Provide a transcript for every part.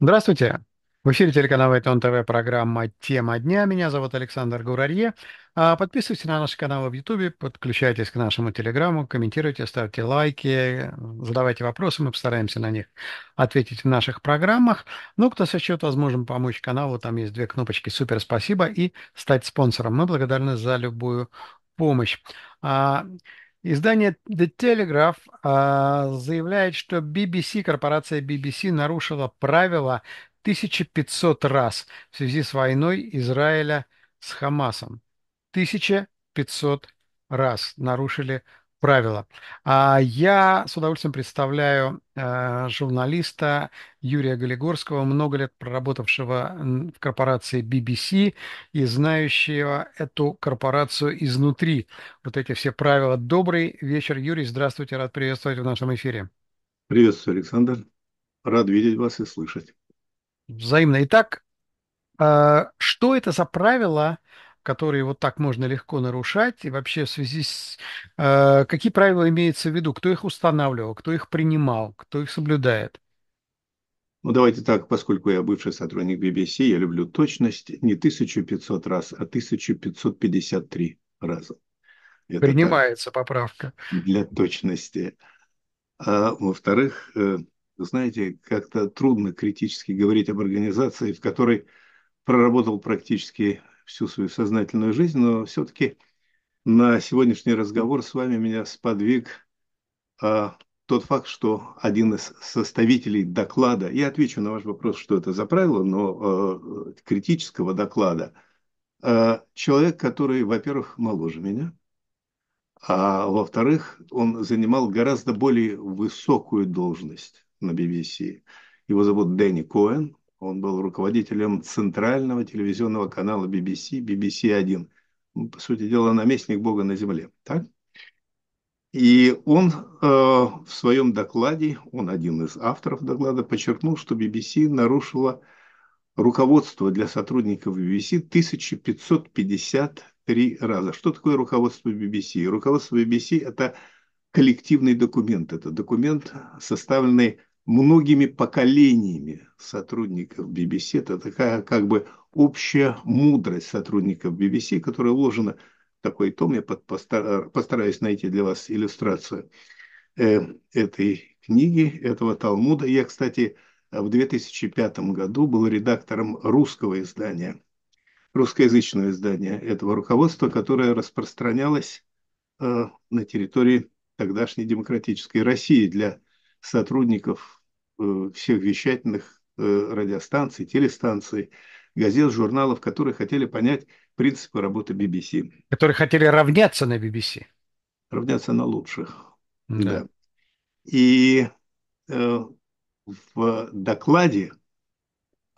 Здравствуйте. В эфире телеканал Итон ТВ, программа «Тема дня». Меня зовут Александр Гурарье. А, подписывайтесь на наши каналы в Ютубе, подключайтесь к нашему Телеграму, комментируйте, ставьте лайки, задавайте вопросы, мы постараемся на них ответить в наших программах. Ну, кто со сочет возможным помочь каналу, там есть две кнопочки «Супер спасибо» и «Стать спонсором». Мы благодарны за любую помощь. А, Издание The Telegraph а, заявляет, что BBC, корпорация BBC нарушила правила 1500 раз в связи с войной Израиля с Хамасом. 1500 раз нарушили правила. А я с удовольствием представляю э, журналиста Юрия Голигорского, много лет проработавшего в корпорации BBC и знающего эту корпорацию изнутри. Вот эти все правила. Добрый вечер, Юрий. Здравствуйте, рад приветствовать в нашем эфире. Приветствую, Александр. Рад видеть вас и слышать. Взаимно. Итак, э, что это за правила, которые вот так можно легко нарушать, и вообще в связи с... Э, какие правила имеются в виду, кто их устанавливал, кто их принимал, кто их соблюдает? Ну, давайте так, поскольку я бывший сотрудник BBC, я люблю точность не 1500 раз, а 1553 раза. Это Принимается так, поправка. Для точности. А, во-вторых, э, знаете, как-то трудно критически говорить об организации, в которой проработал практически всю свою сознательную жизнь, но все-таки на сегодняшний разговор с вами меня сподвиг а, тот факт, что один из составителей доклада, я отвечу на ваш вопрос, что это за правило, но э, критического доклада, э, человек, который, во-первых, моложе меня, а во-вторых, он занимал гораздо более высокую должность на BBC. Его зовут Дэнни Коэн, он был руководителем центрального телевизионного канала BBC, BBC1. Ну, по сути дела, наместник Бога на земле. Так? И он э, в своем докладе, он один из авторов доклада, подчеркнул, что BBC нарушила руководство для сотрудников BBC 1553 раза. Что такое руководство BBC? Руководство BBC – это коллективный документ. Это документ, составленный многими поколениями сотрудников BBC. Это такая как бы общая мудрость сотрудников BBC, которая вложена в такой том. Я постараюсь найти для вас иллюстрацию э, этой книги, этого Талмуда. Я, кстати, в 2005 году был редактором русского издания, русскоязычного издания этого руководства, которое распространялось э, на территории тогдашней демократической России для сотрудников Э, всех вещательных э, радиостанций, телестанций, газет, журналов, которые хотели понять принципы работы BBC. Которые хотели равняться на BBC. Равняться на лучших. Да. да. И э, в докладе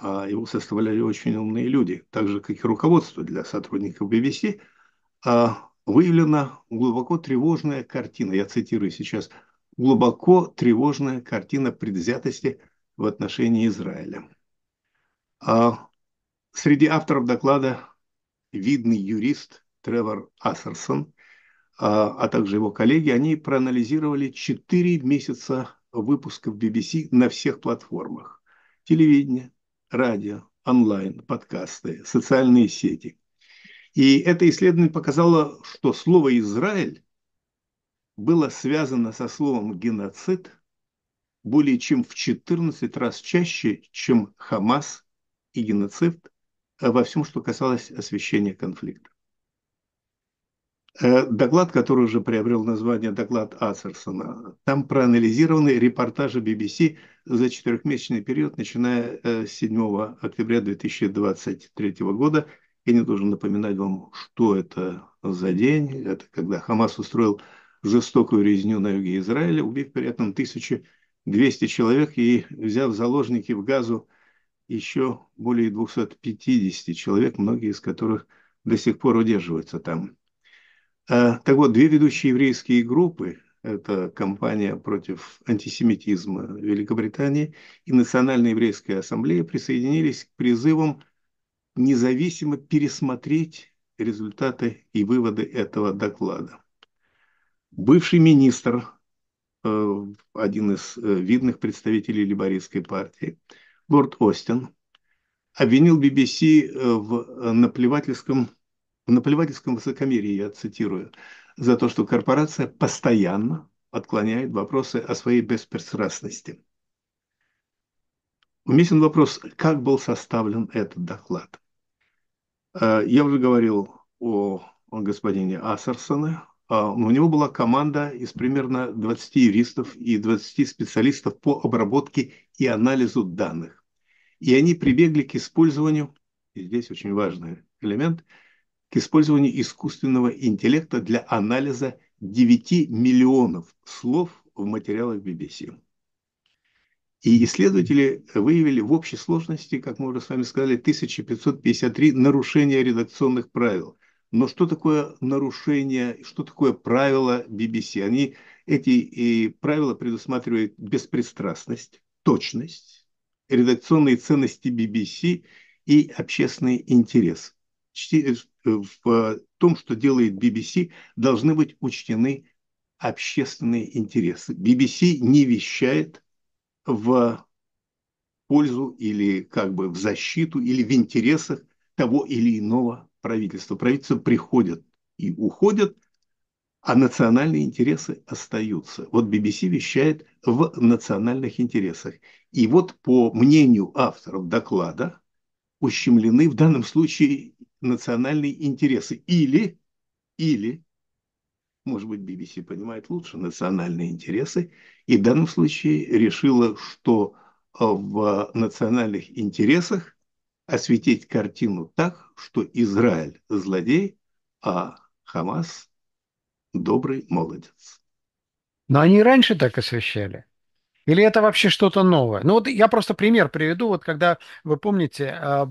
а его составляли очень умные люди, так же, как и руководство для сотрудников BBC, а, выявлена глубоко тревожная картина. Я цитирую сейчас глубоко тревожная картина предвзятости в отношении Израиля. А среди авторов доклада видный юрист Тревор Ассерсон, а, а также его коллеги, они проанализировали 4 месяца выпусков BBC на всех платформах. Телевидение, радио, онлайн, подкасты, социальные сети. И это исследование показало, что слово «Израиль» было связано со словом «геноцид» более чем в 14 раз чаще, чем «Хамас» и «геноцид» во всем, что касалось освещения конфликта. Э, доклад, который уже приобрел название «Доклад Ассерсона», там проанализированы репортажи BBC за четырехмесячный период, начиная э, с 7 октября 2023 года. Я не должен напоминать вам, что это за день. Это когда Хамас устроил жестокую резню на юге Израиля, убив при этом 1200 человек и взяв заложники в Газу еще более 250 человек, многие из которых до сих пор удерживаются там. А, так вот, две ведущие еврейские группы, это Компания против антисемитизма Великобритании и Национальная еврейская ассамблея, присоединились к призывам независимо пересмотреть результаты и выводы этого доклада бывший министр, э, один из э, видных представителей либористской партии, лорд Остин, обвинил BBC э, в наплевательском, в наплевательском высокомерии, я цитирую, за то, что корпорация постоянно отклоняет вопросы о своей беспристрастности. Уместен вопрос, как был составлен этот доклад. Я уже говорил о господине Ассерсоне, а, ну, у него была команда из примерно 20 юристов и 20 специалистов по обработке и анализу данных. И они прибегли к использованию, и здесь очень важный элемент, к использованию искусственного интеллекта для анализа 9 миллионов слов в материалах BBC. И исследователи выявили в общей сложности, как мы уже с вами сказали, 1553 нарушения редакционных правил – но что такое нарушение, что такое правила BBC? Они, эти и правила предусматривают беспристрастность, точность, редакционные ценности BBC и общественный интерес. Э, в э, э, том, что делает BBC, должны быть учтены общественные интересы. BBC не вещает в пользу или как бы в защиту или в интересах того или иного Правительство Правительства приходят и уходят, а национальные интересы остаются. Вот BBC вещает в национальных интересах. И вот по мнению авторов доклада ущемлены в данном случае национальные интересы. Или, или, может быть, BBC понимает лучше национальные интересы, и в данном случае решила, что в национальных интересах осветить картину так, что Израиль злодей, а Хамас добрый молодец. Но они раньше так освещали. Или это вообще что-то новое? Ну вот я просто пример приведу. Вот когда, вы помните, а,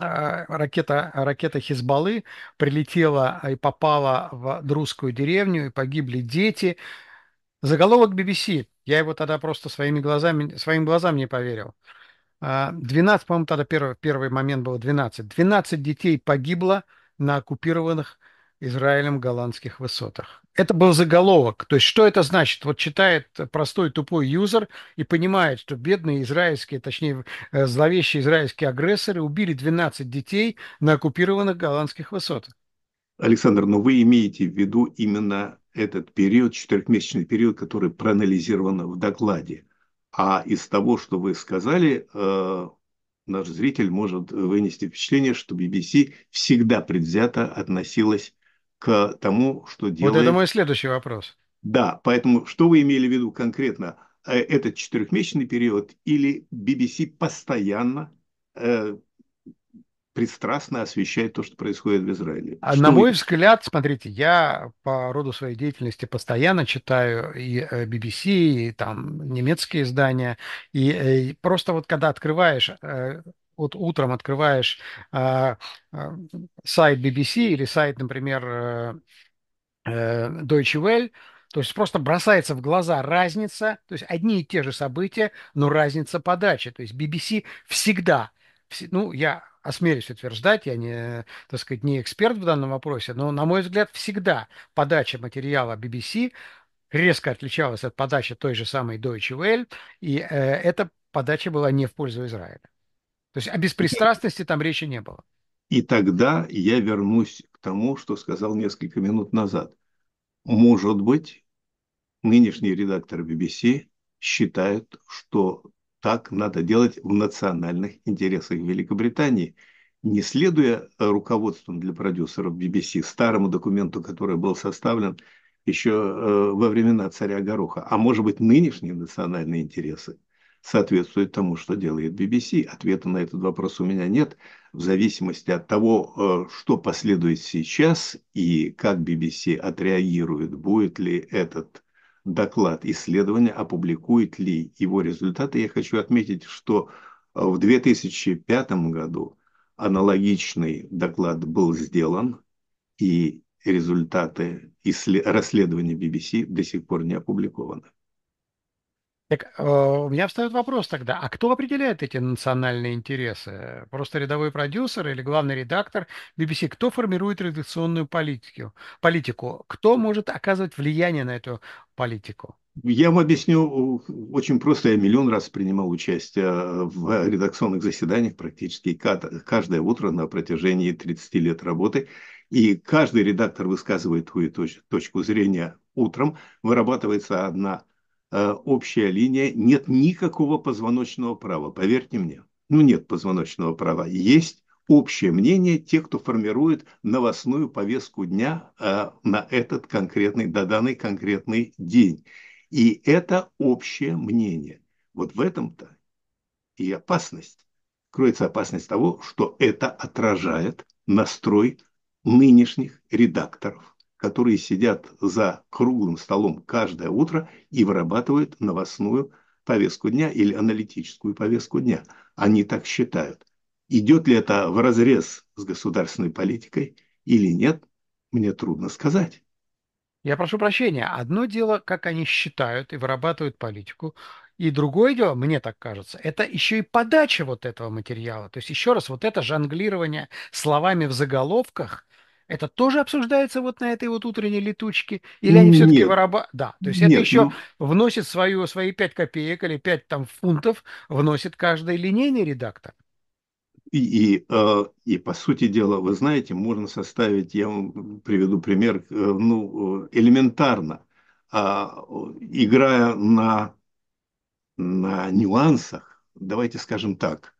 а, ракета, ракета Хизбаллы прилетела и попала в друзскую деревню, и погибли дети. Заголовок BBC, я его тогда просто своими глазами, своим глазам не поверил. 12, а, по-моему, тогда первый, первый момент был 12. 12 детей погибло на оккупированных Израилем голландских высотах. Это был заголовок. То есть, что это значит? Вот читает простой тупой юзер и понимает, что бедные израильские, точнее, э, зловещие израильские агрессоры убили 12 детей на оккупированных голландских высотах. Александр, но вы имеете в виду именно этот период, четырехмесячный период, который проанализирован в докладе – а из того, что вы сказали, э, наш зритель может вынести впечатление, что BBC всегда предвзято относилась к тому, что делает... Вот это мой следующий вопрос. Да, поэтому что вы имели в виду конкретно? Э, этот четырехмесячный период или BBC постоянно э, пристрастно освещает то, что происходит в Израиле. А что на мой вы... взгляд, смотрите, я по роду своей деятельности постоянно читаю и BBC, э, и там немецкие издания, и, э, и просто вот когда открываешь э, вот утром открываешь э, сайт BBC или сайт, например, э, Deutsche Welle, то есть просто бросается в глаза разница, то есть одни и те же события, но разница подачи. То есть BBC всегда, ну, я осмелюсь утверждать, я не, так сказать, не эксперт в данном вопросе, но, на мой взгляд, всегда подача материала BBC резко отличалась от подачи той же самой Deutsche Welle, и э, эта подача была не в пользу Израиля. То есть о беспристрастности там речи не было. И тогда я вернусь к тому, что сказал несколько минут назад. Может быть, нынешний редактор BBC считает, что так надо делать в национальных интересах Великобритании, не следуя руководствам для продюсеров BBC, старому документу, который был составлен еще э, во времена царя Гороха, а может быть нынешние национальные интересы соответствует тому, что делает BBC. Ответа на этот вопрос у меня нет, в зависимости от того, э, что последует сейчас и как BBC отреагирует, будет ли этот доклад исследования, опубликует ли его результаты. Я хочу отметить, что э, в 2005 году аналогичный доклад был сделан, и результаты расследования BBC до сих пор не опубликованы. Так э, у меня встает вопрос тогда, а кто определяет эти национальные интересы? Просто рядовой продюсер или главный редактор BBC? Кто формирует редакционную политику? политику? Кто может оказывать влияние на эту политику? Я вам объясню очень просто. Я миллион раз принимал участие э, в редакционных заседаниях практически каждое утро на протяжении 30 лет работы. И каждый редактор высказывает свою точку зрения утром. Вырабатывается одна Э, общая линия, нет никакого позвоночного права, поверьте мне. Ну, нет позвоночного права. Есть общее мнение тех, кто формирует новостную повестку дня э, на этот конкретный, до данный конкретный день. И это общее мнение. Вот в этом-то и опасность. Кроется опасность того, что это отражает настрой нынешних редакторов которые сидят за круглым столом каждое утро и вырабатывают новостную повестку дня или аналитическую повестку дня. Они так считают. Идет ли это в разрез с государственной политикой или нет, мне трудно сказать. Я прошу прощения, одно дело, как они считают и вырабатывают политику, и другое дело, мне так кажется, это еще и подача вот этого материала. То есть, еще раз, вот это жонглирование словами в заголовках – это тоже обсуждается вот на этой вот утренней летучке? Или они все-таки вырабатывают? Да, то есть Нет, это еще ну... вносит свою, свои 5 копеек или 5 там фунтов, вносит каждый линейный редактор. И, и, э, и по сути дела, вы знаете, можно составить, я вам приведу пример, э, ну, э, элементарно, а, играя на, на нюансах, давайте скажем так,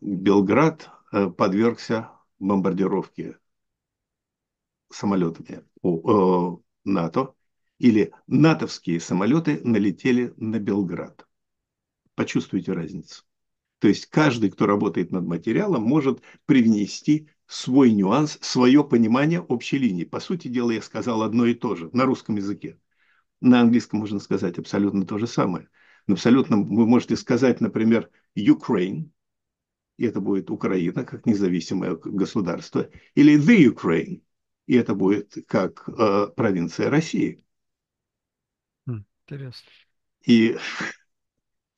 Белград подвергся бомбардировке самолетами у, э, НАТО или натовские самолеты налетели на Белград. Почувствуйте разницу. То есть каждый, кто работает над материалом, может привнести свой нюанс, свое понимание общей линии. По сути дела, я сказал одно и то же на русском языке. На английском можно сказать абсолютно то же самое. Но Абсолютно вы можете сказать, например, Ukraine, и это будет Украина как независимое государство, или the Ukraine, и это будет как э, провинция России. Хм, интересно. И,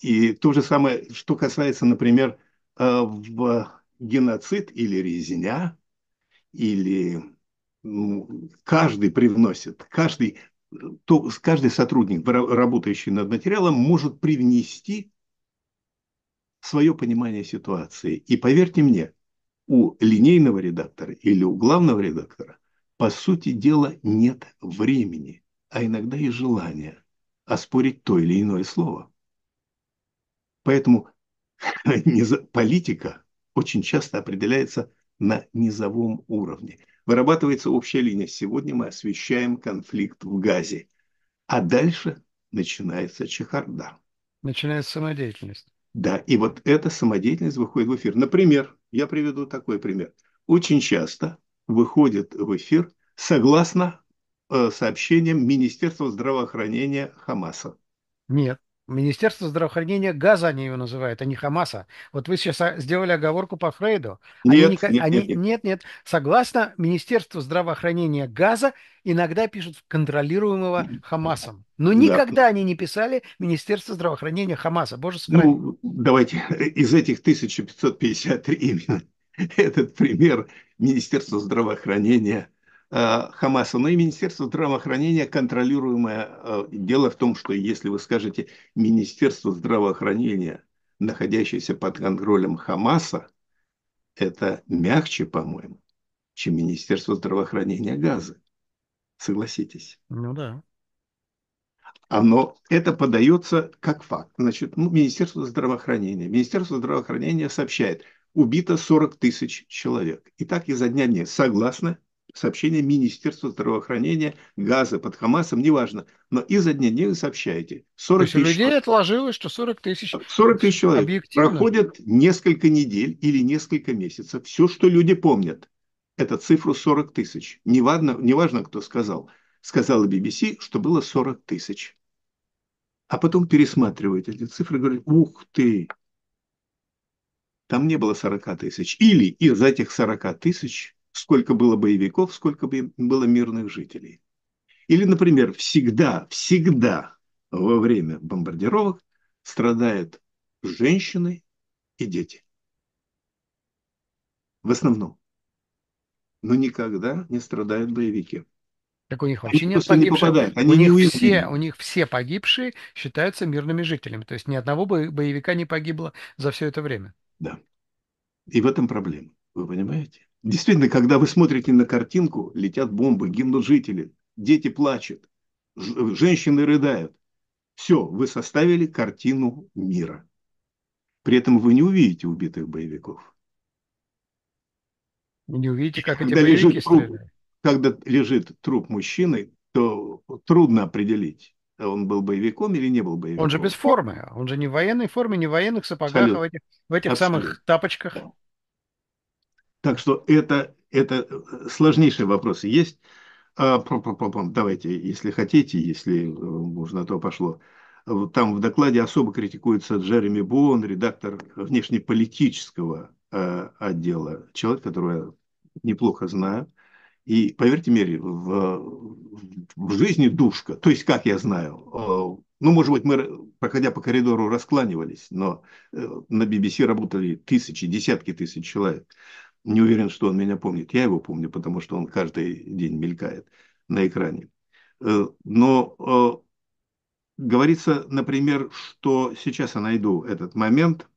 и то же самое, что касается, например, э, в геноцид или резня, или ну, каждый привносит, каждый, то, каждый сотрудник, работающий над материалом, может привнести свое понимание ситуации. И поверьте мне, у линейного редактора или у главного редактора по сути дела, нет времени, а иногда и желания оспорить то или иное слово. Поэтому политика очень часто определяется на низовом уровне. Вырабатывается общая линия. Сегодня мы освещаем конфликт в Газе. А дальше начинается чехарда. Начинается самодеятельность. Да, и вот эта самодеятельность выходит в эфир. Например, я приведу такой пример. Очень часто выходит в эфир согласно э, сообщениям Министерства здравоохранения Хамаса. Нет. Министерство здравоохранения Газа они его называют, а не Хамаса. Вот вы сейчас а, сделали оговорку по Фрейду. Они нет, не, нет, они, нет, нет. нет, нет. Согласно Министерству здравоохранения Газа, иногда пишут контролируемого Хамасом. Но никогда да. они не писали Министерство здравоохранения Хамаса. Боже сохрани. Ну, давайте э, из этих 1553 именно этот пример Министерства здравоохранения э, Хамаса. Но ну и Министерство здравоохранения контролируемое. Э, дело в том, что если вы скажете Министерство здравоохранения, находящееся под контролем Хамаса, это мягче, по-моему, чем Министерство здравоохранения Газы, Согласитесь? Ну да. Оно, это подается как факт. Значит, ну, Министерство здравоохранения. Министерство здравоохранения сообщает – убито 40 тысяч человек. И так изо дня в день. Согласно сообщению Министерства здравоохранения, газа под Хамасом, неважно. Но изо дня в день сообщаете. 40 То есть тысяч... людей отложилось, что 40 тысяч 40 тысяч человек. Объективно. Проходит несколько недель или несколько месяцев. Все, что люди помнят, это цифру 40 тысяч. Неважно, неважно, кто сказал. Сказала BBC, что было 40 тысяч. А потом пересматривают эти цифры и говорят, ух ты, там не было 40 тысяч. Или из этих 40 тысяч сколько было боевиков, сколько было мирных жителей. Или, например, всегда, всегда во время бомбардировок страдают женщины и дети. В основном. Но никогда не страдают боевики. Так у них вообще они нет погибших. Не попадают, они у, них уязвимы. все, у них все погибшие считаются мирными жителями. То есть ни одного боевика не погибло за все это время. Да. И в этом проблема. Вы понимаете? Действительно, когда вы смотрите на картинку, летят бомбы, гибнут жители, дети плачут, женщины рыдают. Все, вы составили картину мира. При этом вы не увидите убитых боевиков. Не увидите, как когда эти боевики лежит труп, Когда лежит труп мужчины, то трудно определить, он был боевиком или не был боевиком. Он же без формы, он же не в военной форме, не в военных сапогах, Абсолютно. а в этих, в этих самых тапочках. Так что это, это э, сложнейшие вопросы есть. А, давайте, если хотите, если уж э, а то пошло. Там в докладе особо критикуется Джереми Боун, редактор внешнеполитического э, отдела, человек, которого я неплохо знаю. И поверьте мне, в, в жизни душка. То есть, как я знаю, э, ну, может быть, мы, проходя по коридору, раскланивались, но э, на BBC работали тысячи, десятки тысяч человек. Не уверен, что он меня помнит. Я его помню, потому что он каждый день мелькает на экране. Э, но говорится, например, что сейчас я найду этот момент,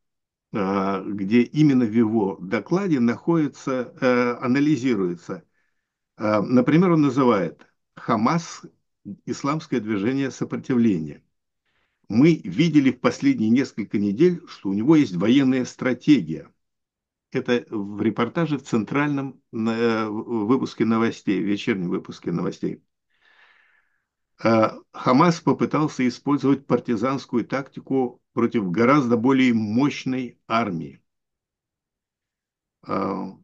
где именно в его докладе находится, анализируется а, например, он называет Хамас исламское движение сопротивления. Мы видели в последние несколько недель, что у него есть военная стратегия. Это в репортаже в центральном э, выпуске новостей, вечернем выпуске новостей. А, Хамас попытался использовать партизанскую тактику против гораздо более мощной армии. А,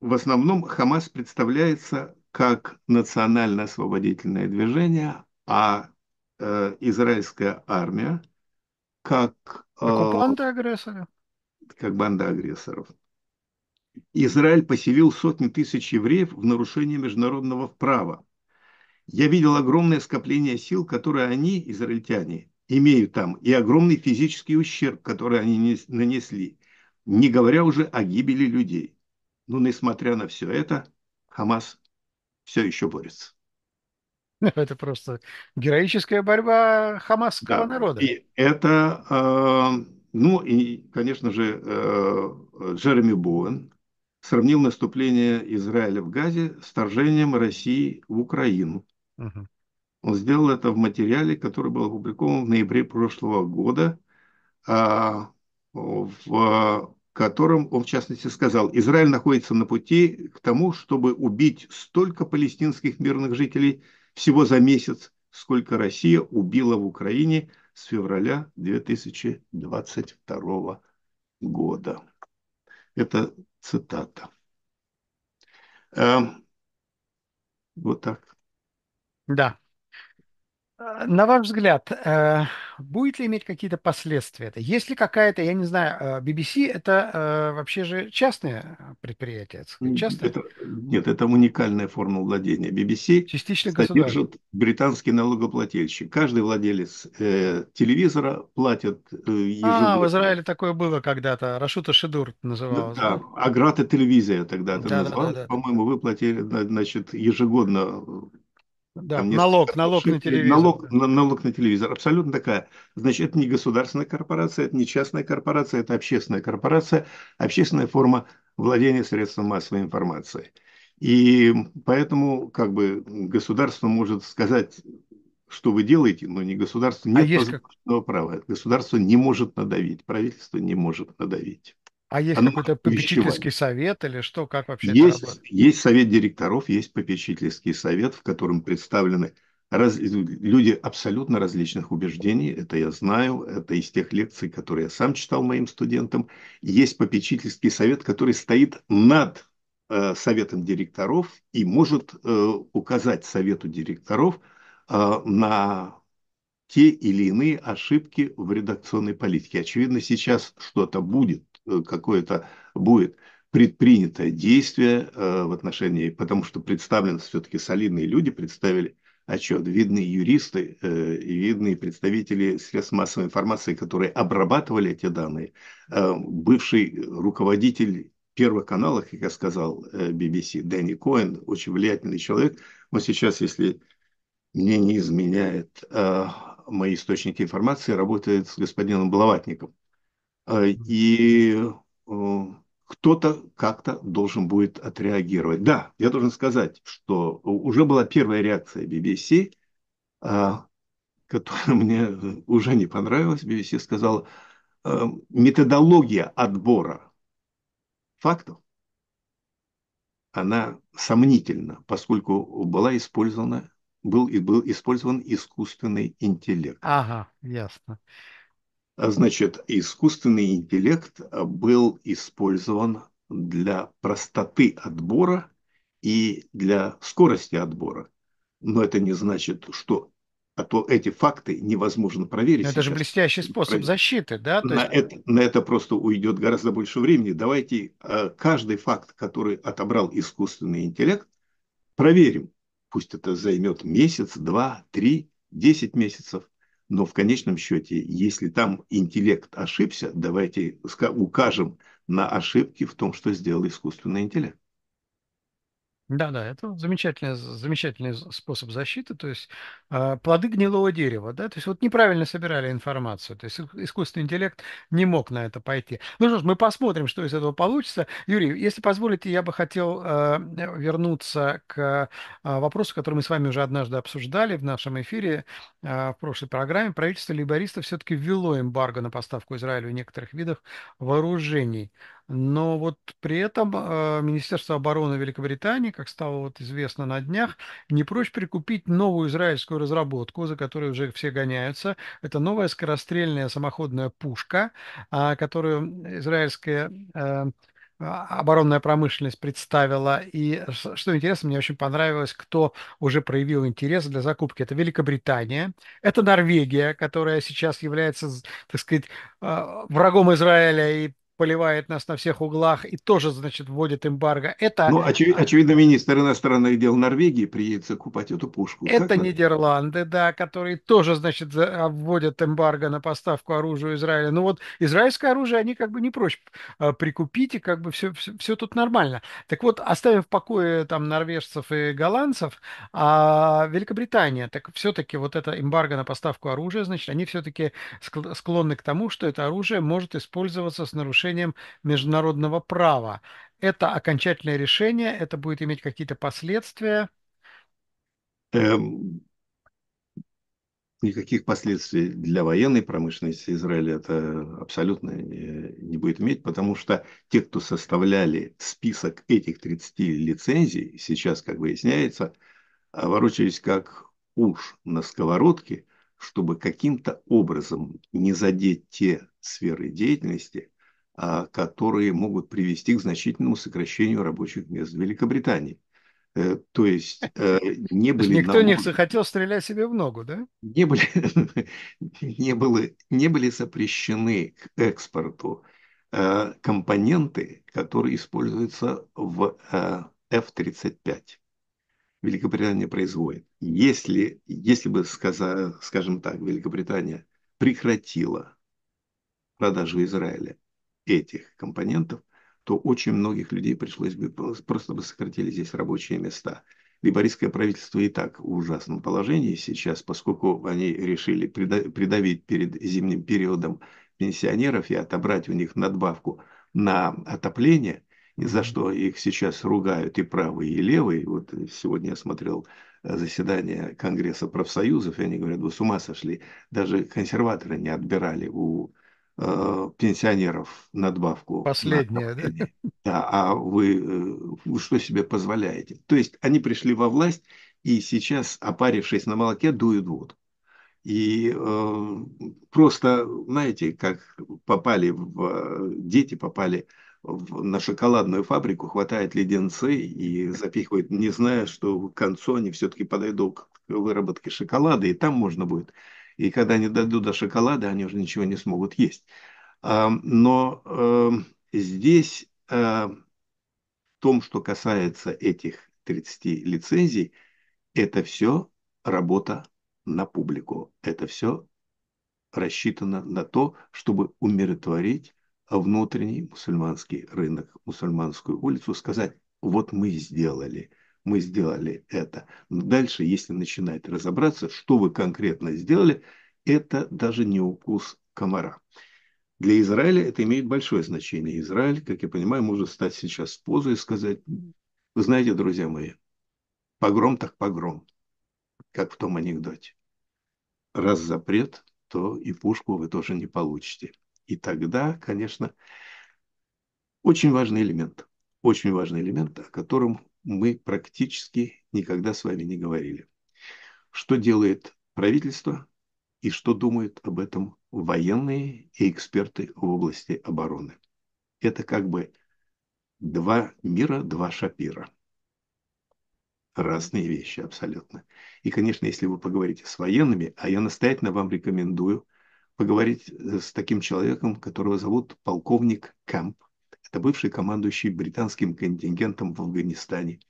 в основном Хамас представляется как национально-освободительное движение, а э, израильская армия как... Э, как банда агрессоров. Как банда агрессоров. Израиль поселил сотни тысяч евреев в нарушении международного права. Я видел огромное скопление сил, которые они, израильтяне, имеют там, и огромный физический ущерб, который они нанесли, не говоря уже о гибели людей. Но, ну, несмотря на все это, Хамас все еще борется. Это просто героическая борьба хамасского да. народа. И это, э, ну и, конечно же, э, Джереми Боуэн сравнил наступление Израиля в Газе с вторжением России в Украину. Угу. Он сделал это в материале, который был опубликован в ноябре прошлого года а, в котором он, в частности, сказал, Израиль находится на пути к тому, чтобы убить столько палестинских мирных жителей всего за месяц, сколько Россия убила в Украине с февраля 2022 года. Это цитата. Э, вот так. Да. А. На ваш взгляд, э, будет ли иметь какие-то последствия? Это Есть ли какая-то, я не знаю, BBC э, это э, вообще же частное предприятие? Это частное? Это, нет, это уникальная форма владения. BBC Частично содержит британский налогоплательщик. Каждый владелец э, телевизора платит ежегодно. А, в Израиле такое было когда-то. Рашута Шедур называлось. Да, да. Аграта телевизия тогда это да, называлось. Да, да, да. По-моему, вы платили значит, ежегодно да, Там налог, нет, налог на телевизор. Налог, налог на телевизор. Абсолютно такая. Значит, это не государственная корпорация, это не частная корпорация, это общественная корпорация, общественная форма владения средством массовой информации. И поэтому как бы государство может сказать, что вы делаете, но не государство а нет а есть как... права. Государство не может надавить, правительство не может надавить. А есть Оно а какой-то ну, попечительский совет или что, как вообще? Есть, есть совет директоров, есть попечительский совет, в котором представлены раз, люди абсолютно различных убеждений. Это я знаю, это из тех лекций, которые я сам читал моим студентам. Есть попечительский совет, который стоит над э, советом директоров и может э, указать совету директоров э, на те или иные ошибки в редакционной политике. Очевидно, сейчас что-то будет, Э, какое-то будет предпринятое действие э, в отношении, потому что представлены все-таки солидные люди, представили отчет, видные юристы э, и видные представители средств массовой информации, которые обрабатывали эти данные. Бывший руководитель первых каналах, как я сказал, BBC, Дэнни Коэн, очень влиятельный человек. Он сейчас, если мне не изменяет мои источники информации, работает с господином Блаватником. А, и э, кто-то как-то должен будет отреагировать. Да, я должен сказать, что уже была первая реакция BBC, а, которая мне уже не понравилась. BBC сказала, э, методология отбора фактов, она сомнительна, поскольку была использована, был, и был использован искусственный интеллект. Ага, ясно. А, значит, искусственный интеллект а, был использован для простоты отбора и для скорости отбора. Но это не значит, что а то эти факты невозможно проверить. Но это же блестящий способ проверить. защиты, да? на, есть... это, на это просто уйдет гораздо больше времени. Давайте а, каждый факт, который отобрал искусственный интеллект, проверим. Пусть это займет месяц, два, три, десять месяцев. Но в конечном счете, если там интеллект ошибся, давайте укажем на ошибки в том, что сделал искусственный интеллект. Да, да, это замечательный, замечательный способ защиты, то есть э, плоды гнилого дерева, да, то есть вот неправильно собирали информацию, то есть искусственный интеллект не мог на это пойти. Ну что ж, мы посмотрим, что из этого получится. Юрий, если позволите, я бы хотел э, вернуться к э, вопросу, который мы с вами уже однажды обсуждали в нашем эфире э, в прошлой программе. Правительство либористов все-таки ввело эмбарго на поставку Израилю некоторых видов вооружений. Но вот при этом а, Министерство обороны Великобритании, как стало вот известно на днях, не прочь прикупить новую израильскую разработку, за которой уже все гоняются. Это новая скорострельная самоходная пушка, а, которую израильская а, оборонная промышленность представила. И что интересно, мне очень понравилось, кто уже проявил интерес для закупки. Это Великобритания, это Норвегия, которая сейчас является, так сказать, врагом Израиля и поливает нас на всех углах и тоже, значит, вводит эмбарго. Это... Ну, очевид, а, очевидно, министр иностранных дел Норвегии приедет закупать эту пушку. Это как Нидерланды, да, которые тоже, значит, а, вводят эмбарго на поставку оружия Израиля. Ну вот израильское оружие они как бы не прочь а, прикупить, и как бы все, все, все тут нормально. Так вот, оставив в покое там норвежцев и голландцев, а Великобритания, так все-таки вот это эмбарго на поставку оружия, значит, они все-таки склонны к тому, что это оружие может использоваться с нарушением нарушением международного права. Это окончательное решение, это будет иметь какие-то последствия? Эм, никаких последствий для военной промышленности Израиля это абсолютно э, не будет иметь, потому что те, кто составляли список этих 30 лицензий, сейчас, как выясняется, ворочались как уж на сковородке, чтобы каким-то образом не задеть те сферы деятельности, а, которые могут привести к значительному сокращению рабочих мест в Великобритании. Э, то есть э, не были... Никто не захотел стрелять себе в ногу, да? Не были, не были, не были запрещены к экспорту э, компоненты, которые используются в F-35. Великобритания производит. Если, если бы, скажем так, Великобритания прекратила продажу Израиля этих компонентов, то очень многих людей пришлось бы, просто бы сократили здесь рабочие места. Либорийское правительство и так в ужасном положении сейчас, поскольку они решили придавить перед зимним периодом пенсионеров и отобрать у них надбавку на отопление, ни за что их сейчас ругают и правые, и левые. Вот сегодня я смотрел э, заседание Конгресса профсоюзов, и они говорят, вы с ума сошли, даже консерваторы не отбирали у э, пенсионеров надбавку. Последняя, на... да? Да, а вы, э, вы что себе позволяете? То есть они пришли во власть и сейчас, опарившись на молоке, дуют воду И э, просто, знаете, как попали в э, дети, попали в, на шоколадную фабрику, хватает леденцы и запихивают, не зная, что к концу они все-таки подойдут к выработке шоколада, и там можно будет и когда они дойдут до шоколада, они уже ничего не смогут есть. Но эм, здесь эм, в том, что касается этих 30 лицензий, это все работа на публику. Это все рассчитано на то, чтобы умиротворить внутренний мусульманский рынок, мусульманскую улицу, сказать, вот мы сделали – мы сделали это. Но дальше, если начинать разобраться, что вы конкретно сделали, это даже не укус комара. Для Израиля это имеет большое значение. Израиль, как я понимаю, может стать сейчас позой и сказать, вы знаете, друзья мои, погром так погром, как в том анекдоте. Раз запрет, то и пушку вы тоже не получите. И тогда, конечно, очень важный элемент, очень важный элемент, о котором мы практически никогда с вами не говорили. Что делает правительство и что думают об этом военные и эксперты в области обороны. Это как бы два мира, два шапира. Разные вещи абсолютно. И, конечно, если вы поговорите с военными, а я настоятельно вам рекомендую поговорить э, с таким человеком, которого зовут полковник Кэмп. Это бывший командующий британским контингентом в Афганистане.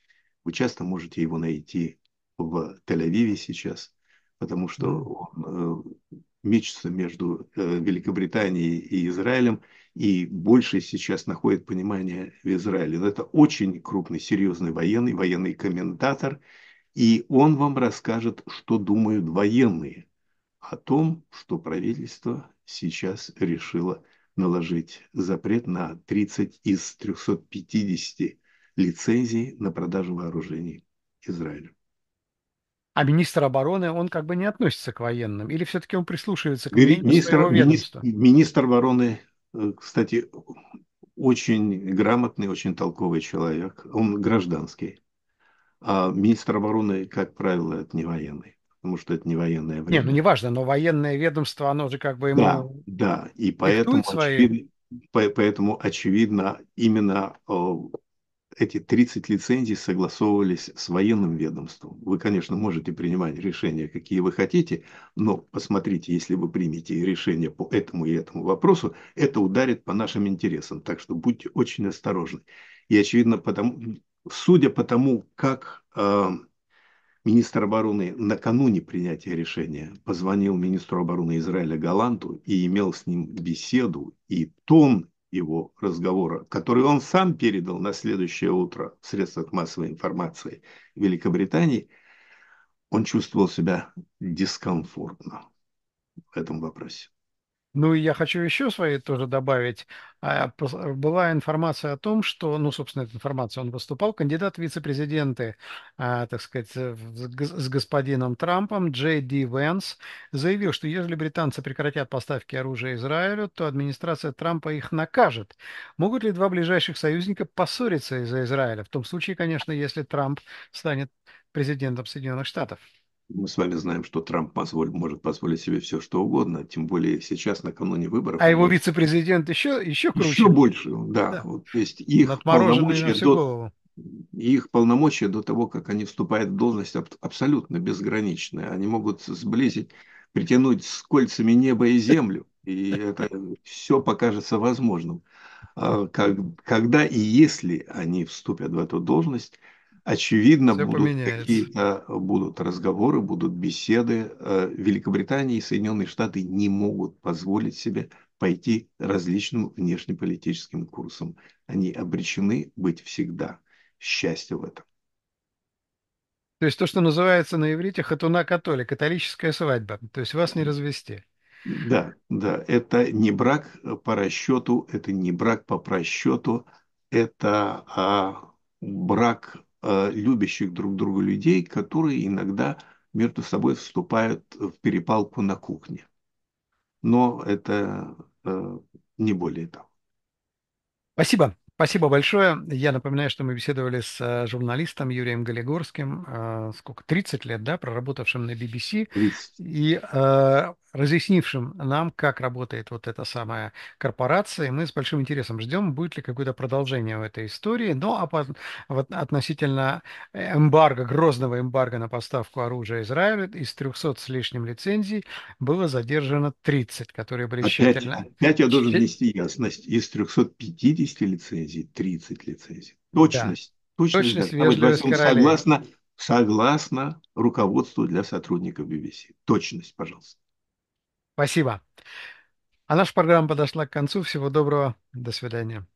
Вы часто можете его найти в Тель-Авиве сейчас, потому что он э, мечется между э, Великобританией и Израилем, и больше сейчас находит понимание в Израиле. Но это очень крупный, серьезный военный, военный комментатор, и он вам расскажет, что думают военные о том, что правительство сейчас решило наложить запрет на 30 из 350 лицензий на продажу вооружений Израилю. А министр обороны, он как бы не относится к военным? Или все-таки он прислушивается к мнению министр, министр, министр обороны, э, кстати, очень грамотный, очень толковый человек. Он гражданский. А министр обороны, как правило, это не военный потому что это не военное ну, время. Нет, ну неважно, но военное ведомство, оно же как бы ему... Да, да, и поэтому, свои... очевидно, поэтому очевидно, именно э, эти 30 лицензий согласовывались с военным ведомством. Вы, конечно, можете принимать решения, какие вы хотите, но посмотрите, если вы примете решение по этому и этому вопросу, это ударит по нашим интересам. Так что будьте очень осторожны. И, очевидно, потому, судя по тому, как э, Министр обороны накануне принятия решения позвонил министру обороны Израиля Галанту и имел с ним беседу и тон его разговора, который он сам передал на следующее утро в средствах массовой информации Великобритании, он чувствовал себя дискомфортно в этом вопросе. Ну и я хочу еще свои тоже добавить. А, э, была информация о том, что, ну, собственно, эта информация, он выступал, кандидат в вице-президенты, а, так сказать, э, с господином Трампом, Джей Ди Венс, заявил, что если британцы прекратят поставки оружия Израилю, то администрация Трампа их накажет. Могут ли два ближайших союзника поссориться из-за Израиля? В том случае, конечно, если Трамп станет президентом Соединенных Штатов. Мы с вами знаем, что Трамп позволь, может позволить себе все, что угодно, тем более сейчас, накануне выборов. А его вице-президент еще, еще круче. Еще больше, да. да. Вот, то есть их полномочия, до, их полномочия до того, как они вступают в должность, абсолютно безграничны. Они могут сблизить, притянуть с кольцами небо и землю, и это все покажется возможным. А, когда и если они вступят в эту должность – Очевидно, Все будут какие-то будут разговоры, будут беседы. Э, Великобритания и Соединенные Штаты не могут позволить себе пойти различным внешнеполитическим курсом. Они обречены быть всегда. Счастье в этом. То есть то, что называется на иврите хатуна католи, католическая свадьба. То есть вас не развести. Да, да, это не брак по расчету, это не брак по просчету, это а, брак Э, любящих друг друга людей, которые иногда между собой вступают в перепалку на кухне. Но это э, не более того. Спасибо. Спасибо большое. Я напоминаю, что мы беседовали с э, журналистом Юрием Галигорским, сколько, 30 лет, да, проработавшим на BBC. 30. И разъяснившим нам, как работает вот эта самая корпорация. Мы с большим интересом ждем, будет ли какое-то продолжение в этой истории. Но ну, а по, вот, относительно э, эмбарго, грозного эмбарго на поставку оружия Израилю из 300 с лишним лицензий было задержано 30, которые были опять, тщательно... Опять я должен внести ясность. Из 350 лицензий 30 лицензий. Точность. Да. Точность, точность вежливость Согласно согласно руководству для сотрудников BBC. Точность, пожалуйста. Спасибо. А наша программа подошла к концу. Всего доброго. До свидания.